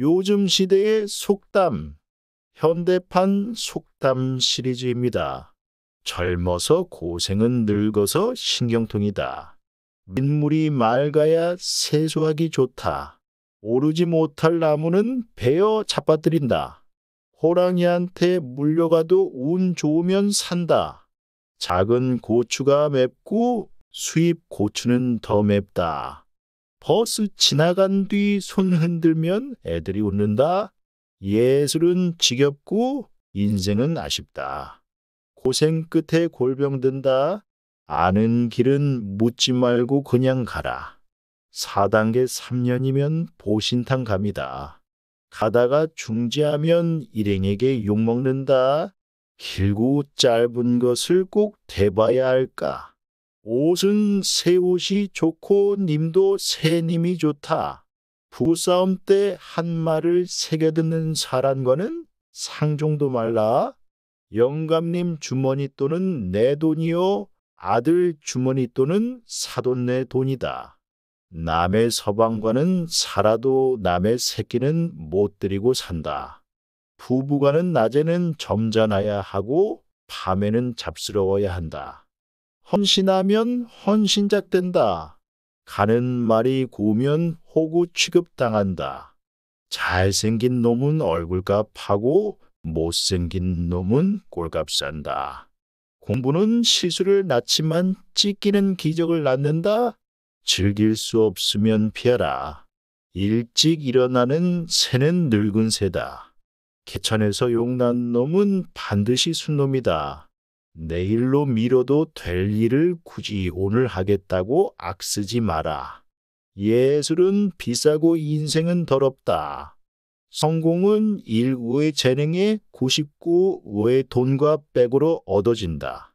요즘 시대의 속담, 현대판 속담 시리즈입니다. 젊어서 고생은 늙어서 신경통이다. 민물이 맑아야 세수하기 좋다. 오르지 못할 나무는 베어 잡아들인다. 호랑이한테 물려가도 운 좋으면 산다. 작은 고추가 맵고 수입 고추는 더 맵다. 버스 지나간 뒤 손 흔들면 애들이 웃는다. 예술은 지겹고 인생은 아쉽다. 고생 끝에 골병 든다. 아는 길은 묻지 말고 그냥 가라. 4단계 3년이면 보신탕 갑니다. 가다가 중지하면 일행에게 욕먹는다. 길고 짧은 것을 꼭 대봐야 할까? 옷은 새 옷이 좋고 님도 새 님이 좋다. 부싸움 때 한 말을 새겨 듣는 사람과는 상종도 말라. 영감님 주머니 또는 내 돈이요 아들 주머니 또는 사돈 내 돈이다. 남의 서방과는 살아도 남의 새끼는 못 들이고 산다. 부부간는 낮에는 점잖아야 하고 밤에는 잡스러워야 한다. 헌신하면 헌신작된다. 가는 말이 고면 우 호구 취급당한다. 잘생긴 놈은 얼굴값 하고 못생긴 놈은 꼴값 산다. 공부는 시술을 낳지만 찢기는 기적을 낳는다. 즐길 수 없으면 피하라. 일찍 일어나는 새는 늙은 새다. 개천에서 용 난 놈은 반드시 순놈이다. 내일로 미뤄도 될 일을 굳이 오늘 하겠다고 악쓰지 마라. 예술은 비싸고 인생은 더럽다. 성공은 일구의 재능에 99의 돈과 백으로 얻어진다.